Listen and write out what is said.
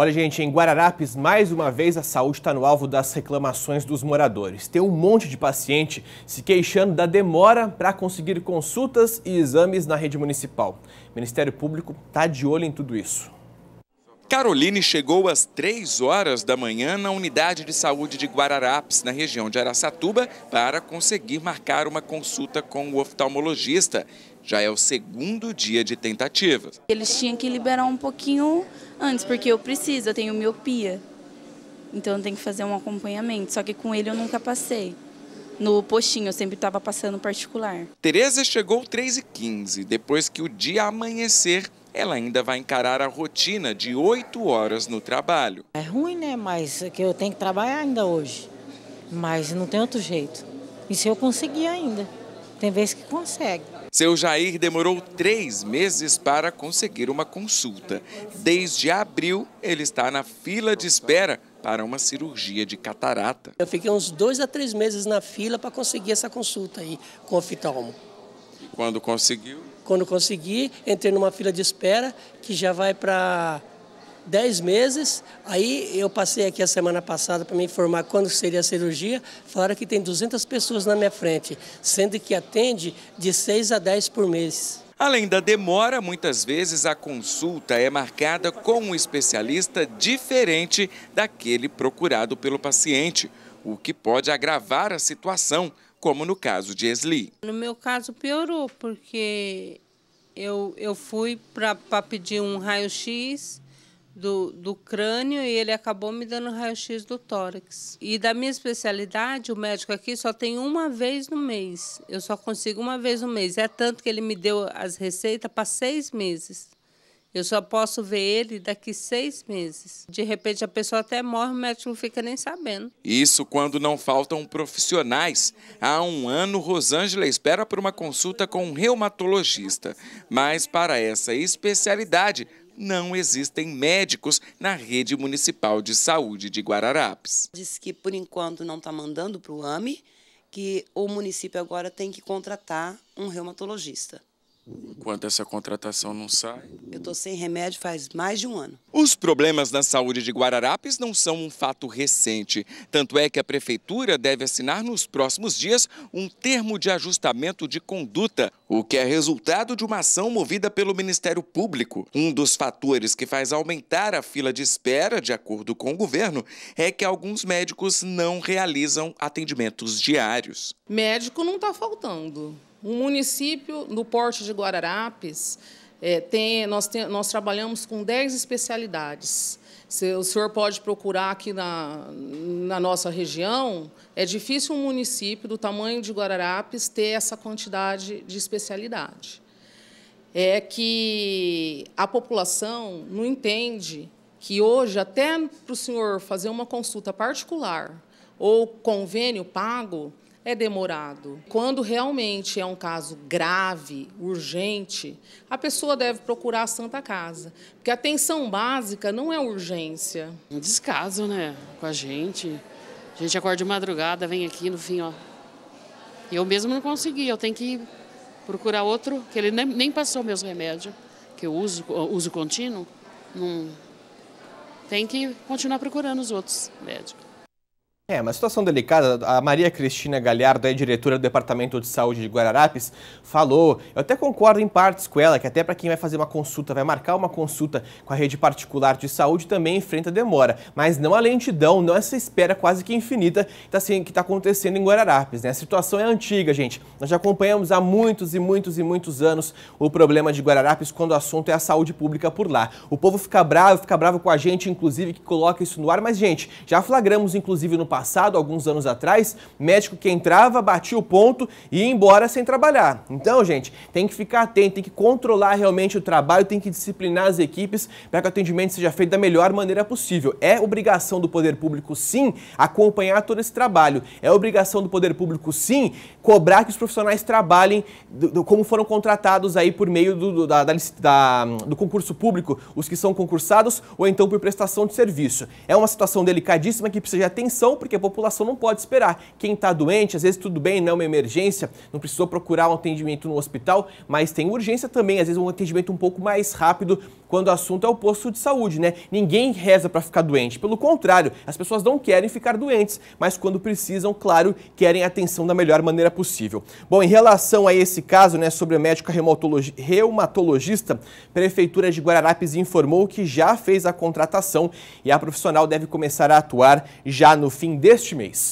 Olha, gente, em Guararapes, mais uma vez a saúde está no alvo das reclamações dos moradores. Tem um monte de paciente se queixando da demora para conseguir consultas e exames na rede municipal. O Ministério Público está de olho em tudo isso. Caroline chegou às 3 horas da manhã na unidade de saúde de Guararapes, na região de Araçatuba, para conseguir marcar uma consulta com o oftalmologista. Já é o segundo dia de tentativas. Eles tinham que liberar um pouquinho antes, porque eu preciso, eu tenho miopia. Então eu tenho que fazer um acompanhamento, só que com ele eu nunca passei no postinho, eu sempre estava passando particular. Tereza chegou 3h15, depois que o dia amanhecer, ela ainda vai encarar a rotina de oito horas no trabalho. É ruim, né? Mas é que eu tenho que trabalhar ainda hoje. Mas não tem outro jeito. E se eu conseguir ainda? Tem vezes que consegue. Seu Jair demorou três meses para conseguir uma consulta. Desde abril, ele está na fila de espera para uma cirurgia de catarata. Eu fiquei uns dois a três meses na fila para conseguir essa consulta aí com o oftalmo. Quando conseguiu? Quando conseguir, entrei numa fila de espera que já vai para 10 meses. Aí eu passei aqui a semana passada para me informar quando seria a cirurgia. Falaram que tem 200 pessoas na minha frente, sendo que atende de 6 a 10 por mês. Além da demora, muitas vezes a consulta é marcada com um especialista diferente daquele procurado pelo paciente, o que pode agravar a situação como no caso de Esli. No meu caso, piorou, porque eu, eu fui para pedir um raio-x do, do crânio e ele acabou me dando raio-x do tórax. E da minha especialidade, o médico aqui só tem uma vez no mês. Eu só consigo uma vez no mês. É tanto que ele me deu as receitas para seis meses. Eu só posso ver ele daqui seis meses. De repente a pessoa até morre, o médico não fica nem sabendo. Isso quando não faltam profissionais. Há um ano, Rosângela espera por uma consulta com um reumatologista. Mas para essa especialidade, não existem médicos na rede municipal de saúde de Guararapes. Diz que por enquanto não está mandando para o AMI, que o município agora tem que contratar um reumatologista enquanto essa contratação não sai. Eu estou sem remédio faz mais de um ano. Os problemas na saúde de Guararapes não são um fato recente. Tanto é que a prefeitura deve assinar nos próximos dias um termo de ajustamento de conduta, o que é resultado de uma ação movida pelo Ministério Público. Um dos fatores que faz aumentar a fila de espera, de acordo com o governo, é que alguns médicos não realizam atendimentos diários. Médico não está faltando. Um município do porte de Guararapes, é, tem, nós, tem, nós trabalhamos com 10 especialidades. Se, o senhor pode procurar aqui na, na nossa região, é difícil um município do tamanho de Guararapes ter essa quantidade de especialidade. É que a população não entende que hoje, até para o senhor fazer uma consulta particular ou convênio pago, é demorado. Quando realmente é um caso grave, urgente, a pessoa deve procurar a Santa Casa, porque a atenção básica não é urgência. Um descaso, né, com a gente. A gente acorda de madrugada, vem aqui no fim, ó. Eu mesmo não consegui, eu tenho que procurar outro, que ele nem, passou meus remédios, que eu uso, uso contínuo. Não... Tem que continuar procurando os outros médicos. É, uma situação delicada. A Maria Cristina Galhardo, é diretora do Departamento de Saúde de Guararapes, falou, eu até concordo em partes com ela, que até para quem vai fazer uma consulta, vai marcar uma consulta com a rede particular de saúde, também enfrenta demora. Mas não a lentidão, não essa espera quase que infinita que está tá acontecendo em Guararapes. Né? A situação é antiga, gente. Nós já acompanhamos há muitos e muitos e muitos anos o problema de Guararapes quando o assunto é a saúde pública por lá. O povo fica bravo, fica bravo com a gente, inclusive, que coloca isso no ar. Mas, gente, já flagramos, inclusive, no passado, passado, alguns anos atrás, médico que entrava, batia o ponto e ia embora sem trabalhar. Então, gente, tem que ficar atento, tem que controlar realmente o trabalho, tem que disciplinar as equipes para que o atendimento seja feito da melhor maneira possível. É obrigação do poder público, sim, acompanhar todo esse trabalho. É obrigação do poder público, sim, cobrar que os profissionais trabalhem do, do, como foram contratados aí por meio do, da, da, da, do concurso público, os que são concursados ou então por prestação de serviço. É uma situação delicadíssima que precisa de atenção, porque porque a população não pode esperar. Quem está doente, às vezes tudo bem, não é uma emergência, não precisou procurar um atendimento no hospital, mas tem urgência também, às vezes um atendimento um pouco mais rápido quando o assunto é o posto de saúde, né? Ninguém reza para ficar doente, pelo contrário, as pessoas não querem ficar doentes, mas quando precisam, claro, querem atenção da melhor maneira possível. Bom, em relação a esse caso, né, sobre a médico reumatologista, Prefeitura de Guararapes informou que já fez a contratação e a profissional deve começar a atuar já no fim deste mês.